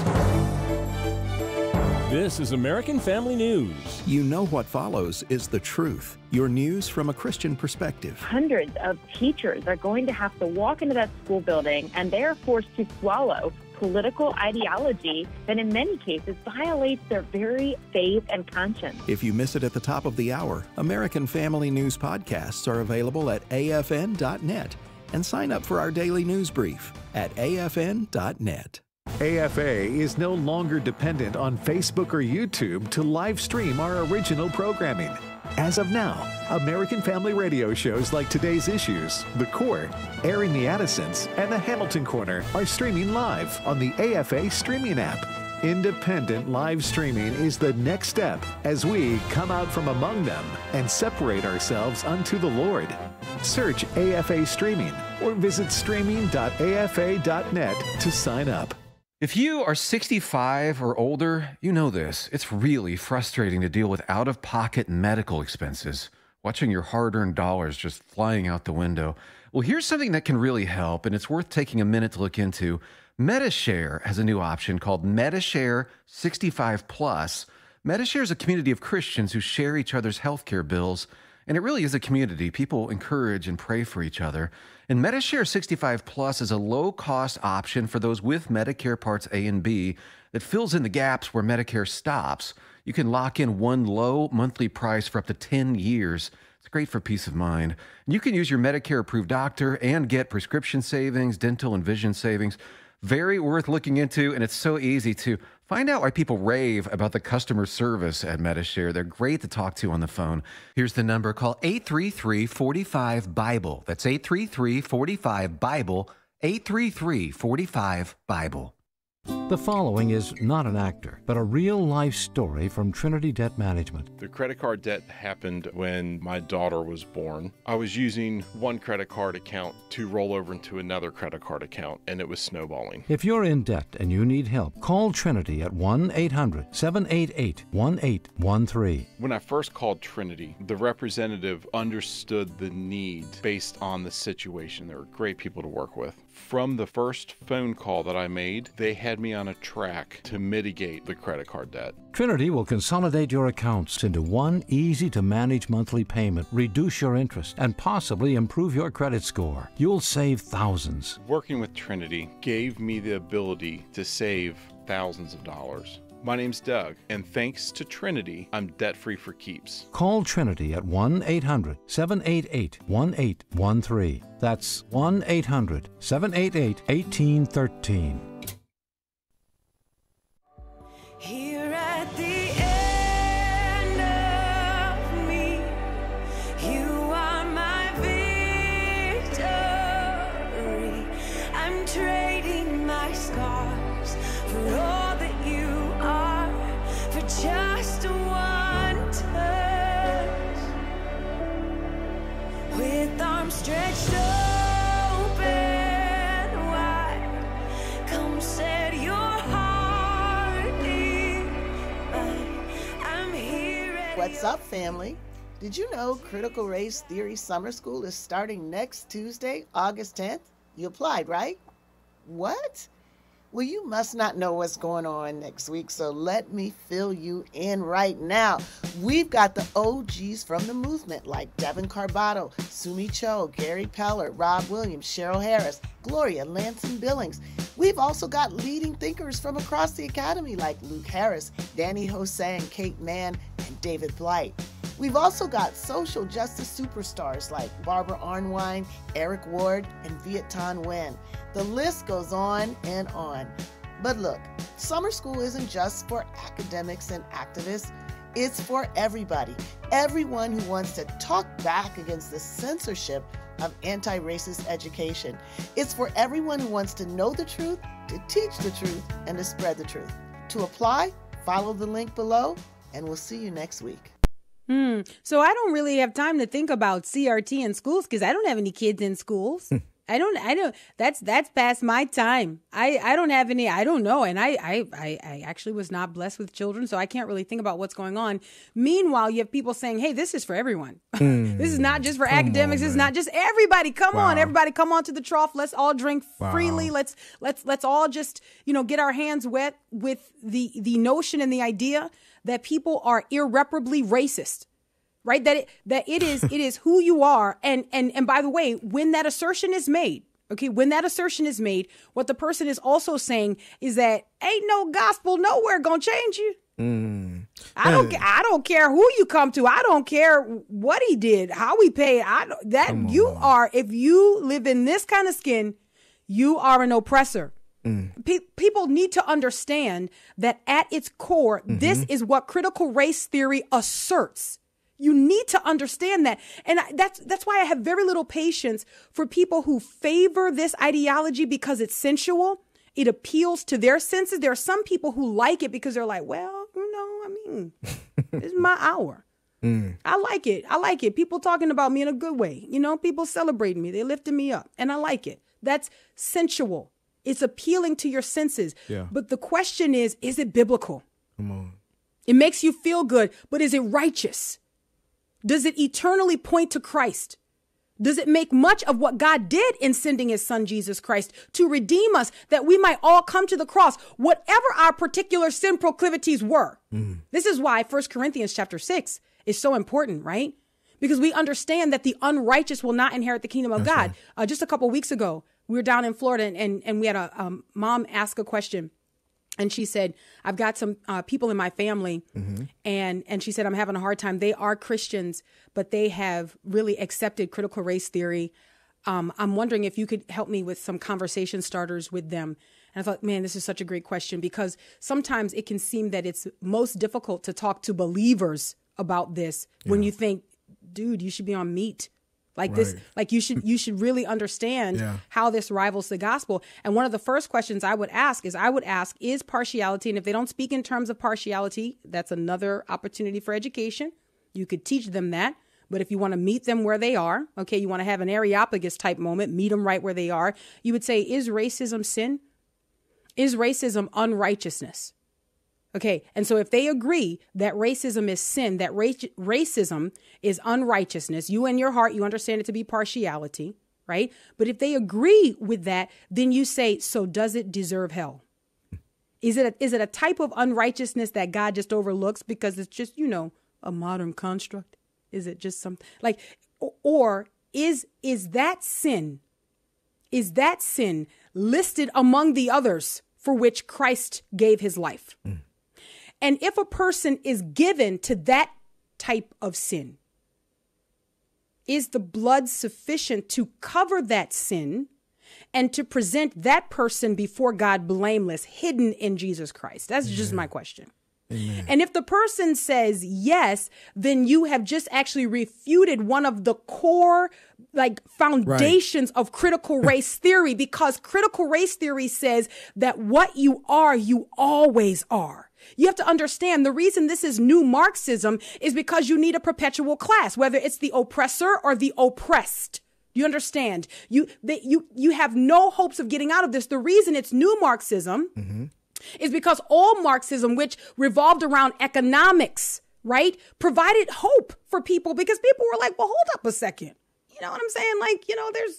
This is American Family News. You know what follows is the truth. Your news from a Christian perspective. Hundreds of teachers are going to have to walk into that school building and they are forced to swallow political ideology that in many cases violates their very faith and conscience. If you miss it at the top of the hour, American Family News podcasts are available at afn.net and sign up for our daily news brief at afn.net. AFA is no longer dependent on Facebook or YouTube to live stream our original programming. As of now, American Family Radio shows like Today's Issues, The Core, Airing the Addisons, and The Hamilton Corner are streaming live on the AFA streaming app. Independent live streaming is the next step as we come out from among them and separate ourselves unto the Lord. Search AFA Streaming or visit streaming.afa.net to sign up. If you are 65 or older, you know this. It's really frustrating to deal with out of pocket medical expenses, watching your hard earned dollars just flying out the window. Well, here's something that can really help, and it's worth taking a minute to look into. Metashare has a new option called Metashare 65 Plus. Metashare is a community of Christians who share each other's healthcare bills, and it really is a community. People encourage and pray for each other. And Medishare 65 Plus is a low cost option for those with Medicare Parts A and B that fills in the gaps where Medicare stops. You can lock in one low monthly price for up to 10 years. It's great for peace of mind. And you can use your Medicare approved doctor and get prescription savings, dental and vision savings. Very worth looking into, and it's so easy to Find out why people rave about the customer service at Metashare. They're great to talk to on the phone. Here's the number call 833 45 Bible. That's 833 45 Bible. 833 45 Bible. The following is not an actor, but a real life story from Trinity Debt Management. The credit card debt happened when my daughter was born. I was using one credit card account to roll over into another credit card account, and it was snowballing. If you're in debt and you need help, call Trinity at 1 800 788 1813. When I first called Trinity, the representative understood the need based on the situation. They were great people to work with from the first phone call that I made, they had me on a track to mitigate the credit card debt. Trinity will consolidate your accounts into one easy to manage monthly payment, reduce your interest, and possibly improve your credit score. You'll save thousands. Working with Trinity gave me the ability to save thousands of dollars. My name's Doug, and thanks to Trinity, I'm debt free for keeps. Call Trinity at 1 800 788 1813. That's 1 800 788 1813. Here at the up, family? Did you know Critical Race Theory Summer School is starting next Tuesday, August 10th? You applied, right? What? Well, you must not know what's going on next week, so let me fill you in right now. We've got the OGs from the movement like Devin Carbato, Sumi Cho, Gary Peller, Rob Williams, Cheryl Harris, Gloria Lanson Billings. We've also got leading thinkers from across the academy like Luke Harris, Danny Hossein, Kate Mann, and David Blight. We've also got social justice superstars like Barbara Arnwine, Eric Ward, and Viet Thanh Nguyen. The list goes on and on. But look, summer school isn't just for academics and activists, it's for everybody. Everyone who wants to talk back against the censorship of anti racist education. It's for everyone who wants to know the truth, to teach the truth, and to spread the truth. To apply, follow the link below, and we'll see you next week. Hmm. So I don't really have time to think about CRT in schools because I don't have any kids in schools. I don't I don't that's that's past my time. I I don't have any I don't know and I I I, I actually was not blessed with children so I can't really think about what's going on. Meanwhile, you have people saying, "Hey, this is for everyone. Mm. this is not just for hmm. academics. On, this is not just everybody. Come wow. on, everybody come on to the trough. Let's all drink wow. freely. Let's let's let's all just, you know, get our hands wet with the the notion and the idea that people are irreparably racist." right? That it, that it is it is who you are. And and and by the way, when that assertion is made, okay, when that assertion is made, what the person is also saying is that ain't no gospel nowhere gonna change you. Mm. I don't. I don't care who you come to. I don't care what he did, how he paid. I that on, you are. If you live in this kind of skin, you are an oppressor. Mm. Pe- people need to understand that at its core, mm-hmm. this is what critical race theory asserts. You need to understand that. And I, that's, that's why I have very little patience for people who favor this ideology because it's sensual. It appeals to their senses. There are some people who like it because they're like, well, you know, I mean, it's my hour. Mm. I like it. I like it. People talking about me in a good way. You know, people celebrating me. They lifting me up. And I like it. That's sensual. It's appealing to your senses. Yeah. But the question is, is it biblical? Come on. It makes you feel good, but is it righteous? Does it eternally point to Christ? Does it make much of what God did in sending his son Jesus Christ to redeem us that we might all come to the cross, whatever our particular sin proclivities were? Mm. This is why 1 Corinthians chapter 6 is so important, right? Because we understand that the unrighteous will not inherit the kingdom of That's God. Right. Uh, just a couple weeks ago, we were down in Florida and, and, and we had a um, mom ask a question and she said i've got some uh, people in my family mm-hmm. and and she said i'm having a hard time they are christians but they have really accepted critical race theory um, i'm wondering if you could help me with some conversation starters with them and i thought man this is such a great question because sometimes it can seem that it's most difficult to talk to believers about this yeah. when you think dude you should be on meat like right. this, like you should you should really understand yeah. how this rivals the gospel. And one of the first questions I would ask is I would ask is partiality, and if they don't speak in terms of partiality, that's another opportunity for education. You could teach them that. But if you want to meet them where they are, okay, you want to have an Areopagus type moment, meet them right where they are, you would say, Is racism sin? Is racism unrighteousness? Okay. And so if they agree that racism is sin, that ra- racism is unrighteousness, you in your heart, you understand it to be partiality, right? But if they agree with that, then you say, so does it deserve hell? Is it a, is it a type of unrighteousness that God just overlooks because it's just, you know, a modern construct? Is it just something like, or is, is that sin? Is that sin listed among the others for which Christ gave his life? Mm. And if a person is given to that type of sin, is the blood sufficient to cover that sin and to present that person before God blameless, hidden in Jesus Christ? That's Amen. just my question. Amen. And if the person says yes, then you have just actually refuted one of the core, like, foundations right. of critical race theory because critical race theory says that what you are, you always are. You have to understand the reason this is new Marxism is because you need a perpetual class, whether it's the oppressor or the oppressed. You understand? You you you have no hopes of getting out of this. The reason it's new Marxism mm-hmm. is because all Marxism, which revolved around economics, right, provided hope for people because people were like, well, hold up a second you know what I'm saying? Like, you know, there's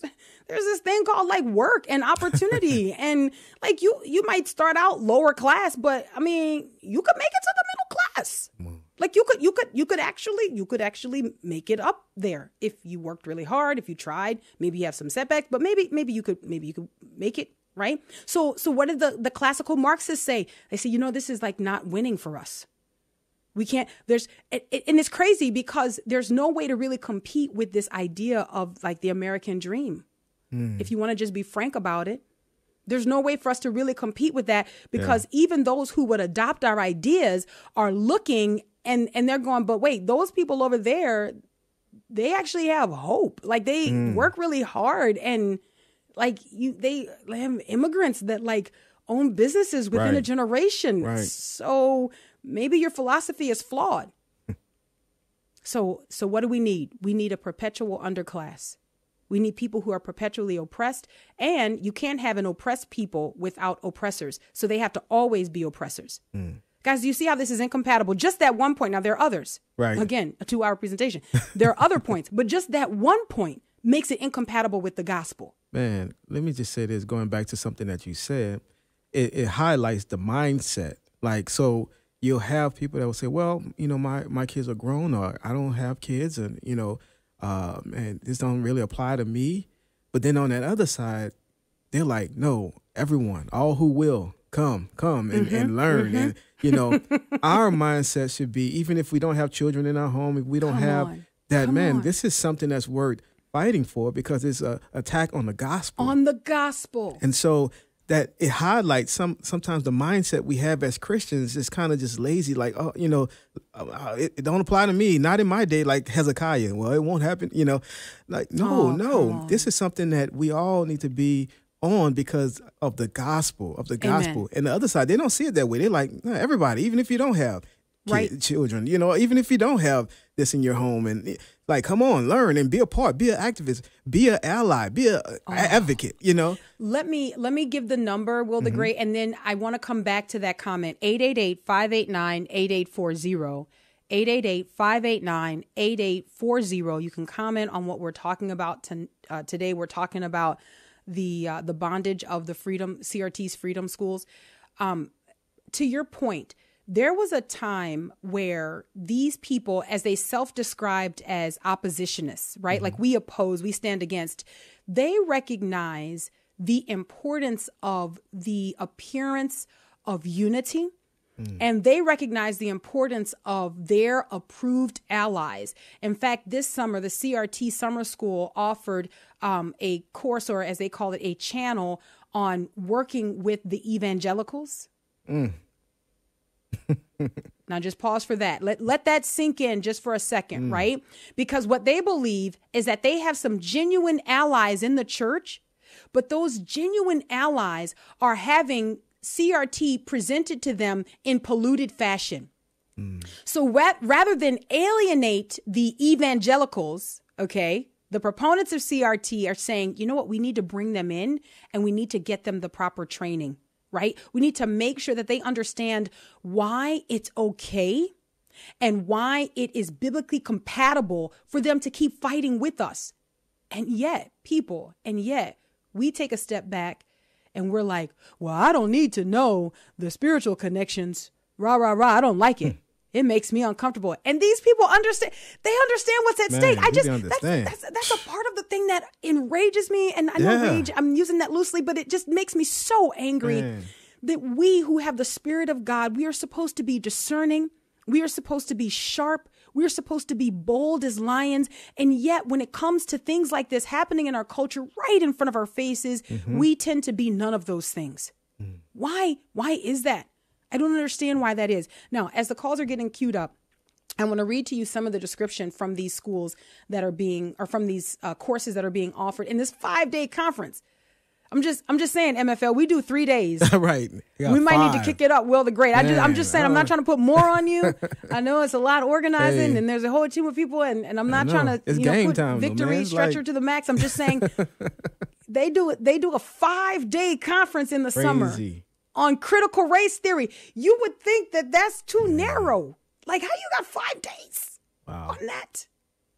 there's this thing called like work and opportunity. and like you you might start out lower class, but I mean, you could make it to the middle class. Mm. Like you could you could you could actually you could actually make it up there if you worked really hard, if you tried, maybe you have some setbacks, but maybe maybe you could maybe you could make it right? So so what did the, the classical Marxists say? They say, you know, this is like not winning for us. We can't, there's, and it's crazy because there's no way to really compete with this idea of like the American dream. Mm. If you want to just be frank about it, there's no way for us to really compete with that because yeah. even those who would adopt our ideas are looking and and they're going, but wait, those people over there, they actually have hope. Like they mm. work really hard and like you they have immigrants that like own businesses within right. a generation. Right. So maybe your philosophy is flawed. so, so what do we need? We need a perpetual underclass. We need people who are perpetually oppressed, and you can't have an oppressed people without oppressors. So they have to always be oppressors. Mm. Guys, do you see how this is incompatible? Just that one point. Now, there are others. Right. Again, a two hour presentation. There are other points, but just that one point makes it incompatible with the gospel. Man, let me just say this going back to something that you said, it, it highlights the mindset. Like, so you'll have people that will say, well, you know, my, my kids are grown or I don't have kids and, you know, um, uh, and this don't really apply to me. But then on that other side, they're like, no, everyone, all who will come, come and, mm -hmm, and mm-hmm, learn. Mm -hmm. And, you know, our mindset should be, even if we don't have children in our home, if we don't come have on. that, come man, on. this is something that's worth fighting for because it's a attack on the gospel. On the gospel. And so that it highlights some sometimes the mindset we have as Christians is kind of just lazy, like oh you know, uh, uh, it, it, don't apply to me, not in my day, like Hezekiah. Well, it won't happen, you know. Like no, oh, no, this is something that we all need to be on because of the gospel of the gospel. Amen. And the other side, they don't see it that way. They're like everybody, even if you don't have right. children, you know, even if you don't have this in your home, and like, come on, learn and be a part, be an activist, be an ally, be an oh. advocate, you know? Let me let me give the number, Will the mm-hmm. Great, and then I want to come back to that comment. 888-589-8840. 888-589-8840. You can comment on what we're talking about to, uh, today. We're talking about the uh, the bondage of the freedom CRT's freedom schools. Um, to your point, there was a time where these people, as they self described as oppositionists, right? Mm-hmm. Like we oppose, we stand against, they recognize the importance of the appearance of unity. And they recognize the importance of their approved allies. In fact, this summer, the CRT Summer School offered um, a course, or as they call it, a channel on working with the evangelicals. Mm now just pause for that. Let let that sink in just for a second, mm. right? Because what they believe is that they have some genuine allies in the church, but those genuine allies are having CRT presented to them in polluted fashion. Mm. So rather than alienate the evangelicals, okay, the proponents of CRT are saying, you know what, we need to bring them in and we need to get them the proper training right? We need to make sure that they understand why it's okay and why it is biblically compatible for them to keep fighting with us. And yet, people, and yet, we take a step back and we're like, well, I don't need to know the spiritual connections. Rah, rah, rah. I don't like it. Hmm. It makes me uncomfortable. And these people understand, they understand what's at Man, stake. I just, that's, that's, that's, a part of the thing that enrages me. And I know yeah. rage, I'm using that loosely, but it just makes me so angry Man. that we who have the Spirit of God, we are supposed to be discerning. We are supposed to be sharp. We're supposed to be bold as lions. And yet, when it comes to things like this happening in our culture right in front of our faces, mm-hmm. we tend to be none of those things. Mm. Why? Why is that? I don't understand why that is. Now, as the calls are getting queued up, I want to read to you some of the description from these schools that are being, or from these uh, courses that are being offered in this five day conference. I'm just, I'm just saying, MFL. We do three days, right? We might five. need to kick it up. Will the Great. I just, I'm just saying, I'm not oh. trying to put more on you. I know it's a lot of organizing, hey. and there's a whole team of people, and, and I'm not trying to, it's you know, put time, victory stretcher like... to the max. I'm just saying, they do it. They do a five day conference in the Crazy. summer on critical race theory. You would think that that's too narrow. Like, how you got five days wow. on that?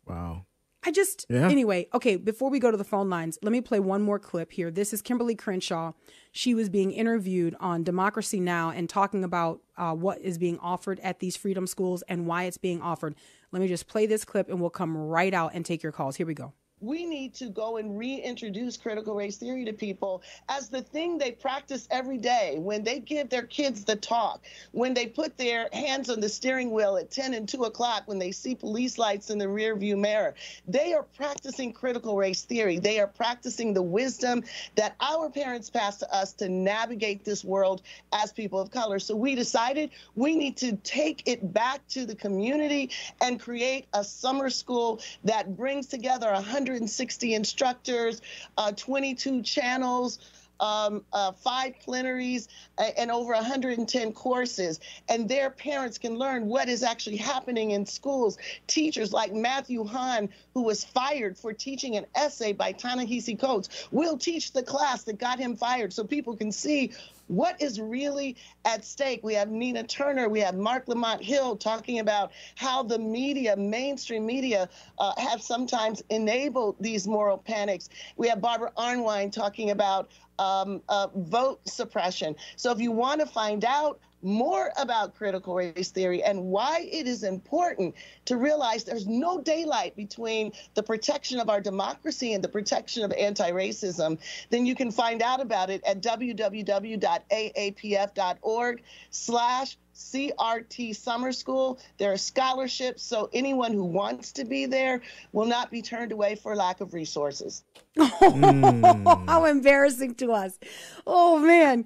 Wow. I just, yeah. anyway, okay, before we go to the phone lines, let me play one more clip here. This is Kimberly Crenshaw. She was being interviewed on Democracy Now! and talking about uh, what is being offered at these freedom schools and why it's being offered. Let me just play this clip and we'll come right out and take your calls. Here we go we need to go and reintroduce critical race theory to people as the thing they practice every day when they give their kids the talk when they put their hands on the steering wheel at 10 and 2 o'clock when they see police lights in the rear view mirror they are practicing critical race theory they are practicing the wisdom that our parents passed to us to navigate this world as people of color so we decided we need to take it back to the community and create a summer school that brings together 100 160 instructors, uh, 22 channels. Um, uh, five plenaries uh, and over 110 courses. And their parents can learn what is actually happening in schools. Teachers like Matthew Hahn, who was fired for teaching an essay by Ta-Nehisi Coates, will teach the class that got him fired so people can see what is really at stake. We have Nina Turner, we have Mark Lamont Hill talking about how the media, mainstream media, uh, have sometimes enabled these moral panics. We have Barbara Arnwine talking about um, uh, vote suppression. So if you want to find out more about critical race theory and why it is important to realize there's no daylight between the protection of our democracy and the protection of anti racism, then you can find out about it at www.aapf.org slash CRT Summer School. There are scholarships, so anyone who wants to be there will not be turned away for lack of resources. mm. How embarrassing to us. Oh, man.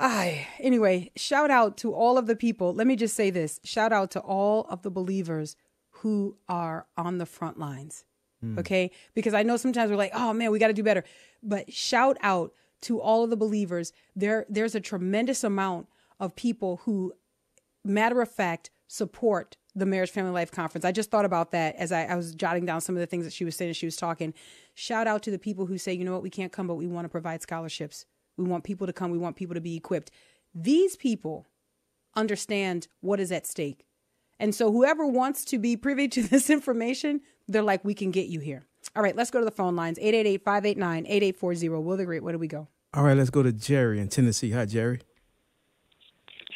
Aye. anyway, shout out to all of the people. Let me just say this shout out to all of the believers who are on the front lines. Mm. Okay. Because I know sometimes we're like, oh man, we got to do better. But shout out to all of the believers. There, there's a tremendous amount of people who, matter of fact, support the Marriage Family Life Conference. I just thought about that as I, I, was jotting down some of the things that she was saying as she was talking. Shout out to the people who say, you know what, we can't come, but we want to provide scholarships. We want people to come. We want people to be equipped. These people understand what is at stake. And so whoever wants to be privy to this information, they're like, we can get you here. All right, let's go to the phone lines 888 589 8840. Will the Great, where do we go? All right, let's go to Jerry in Tennessee. Hi, Jerry.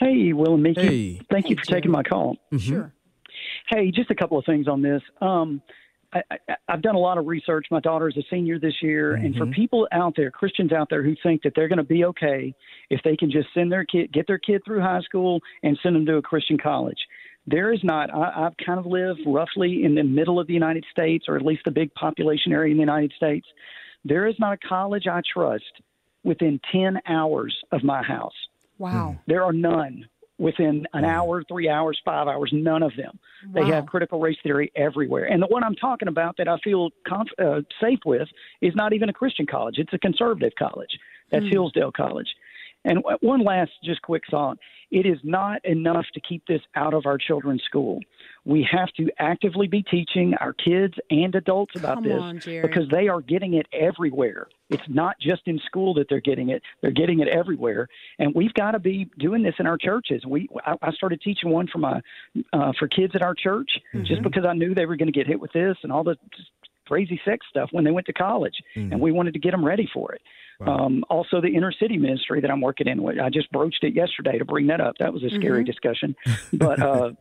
Hey, Will and Mickey. Hey. Thank hey, you for Jerry. taking my call. Mm-hmm. Sure. Hey, just a couple of things on this. Um, I, have done a lot of research. My daughter is a senior this year, mm-hmm. and for mm-hmm. people out there, Christians out there who think that they're going to be okay if they can just send their kid, get their kid through high school, and send them to a Christian college. There is not. I, I've kind of lived roughly in the middle of the United States, or at least the big population area in the United States. There is not a college I trust within ten hours of my house. Wow. Hmm. There are none within an mm-hmm. hour, three hours, five hours, none of them. Wow. They have critical race theory everywhere. And the one I'm talking about that I feel conf- uh, safe with is not even a Christian college, it's a conservative college. That's mm. Hillsdale College. And w- one last just quick thought it is not enough to keep this out of our children's school. We have to actively be teaching our kids and adults about Come this on, because they are getting it everywhere. It's not just in school that they're getting it; they're getting it everywhere. And we've got to be doing this in our churches. We I, I started teaching one for my uh, for kids at our church mm-hmm. just because I knew they were going to get hit with this and all the crazy sex stuff when they went to college, mm-hmm. and mm. we wanted to get them ready for it. Um, also, the inner city ministry that I'm working in. I just broached it yesterday to bring that up. That was a scary mm-hmm. discussion, but uh,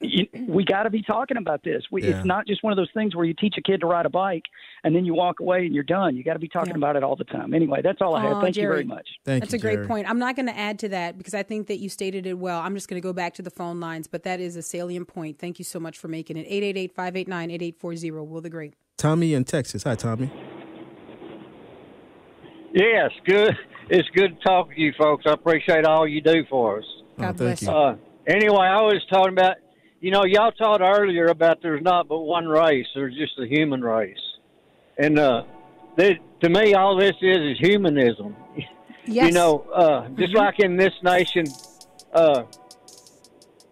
you, we got to be talking about this. We, yeah. It's not just one of those things where you teach a kid to ride a bike and then you walk away and you're done. You got to be talking yeah. about it all the time. Anyway, that's all I have. Thank Jerry. you very much. Thank that's you, a great point. I'm not going to add to that because I think that you stated it well. I'm just going to go back to the phone lines, but that is a salient point. Thank you so much for making it. 888 589 8840. Will the Great. Tommy in Texas. Hi, Tommy. Yes, good. It's good to talk to you folks. I appreciate all you do for us. God oh, bless you. Uh, anyway, I was talking about, you know, y'all talked earlier about there's not but one race. There's just the human race, and uh, they, to me, all this is is humanism. Yes. You know, uh, mm-hmm. just like in this nation, uh,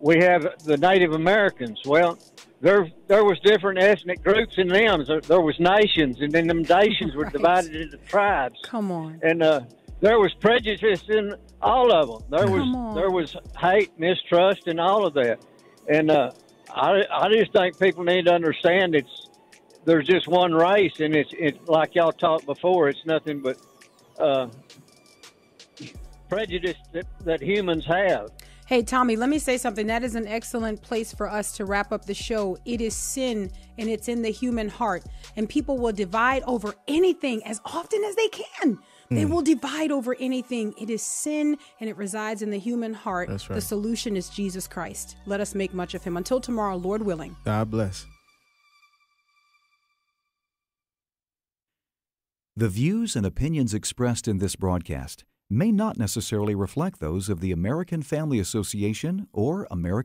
we have the Native Americans. Well, there there was different ethnic groups in them. There, there was nations, and then them nations were right. divided into tribes. Come on. And uh, there was prejudice in all of them. There Come was on. there was hate, mistrust, and all of that. And uh, I I just think people need to understand it's there's just one race, and it's it like y'all talked before. It's nothing but. Uh, prejudice that, that humans have. Hey, Tommy, let me say something. That is an excellent place for us to wrap up the show. It is sin and it's in the human heart. And people will divide over anything as often as they can. They mm. will divide over anything. It is sin and it resides in the human heart. That's right. The solution is Jesus Christ. Let us make much of him. Until tomorrow, Lord willing. God bless. The views and opinions expressed in this broadcast may not necessarily reflect those of the American Family Association or American.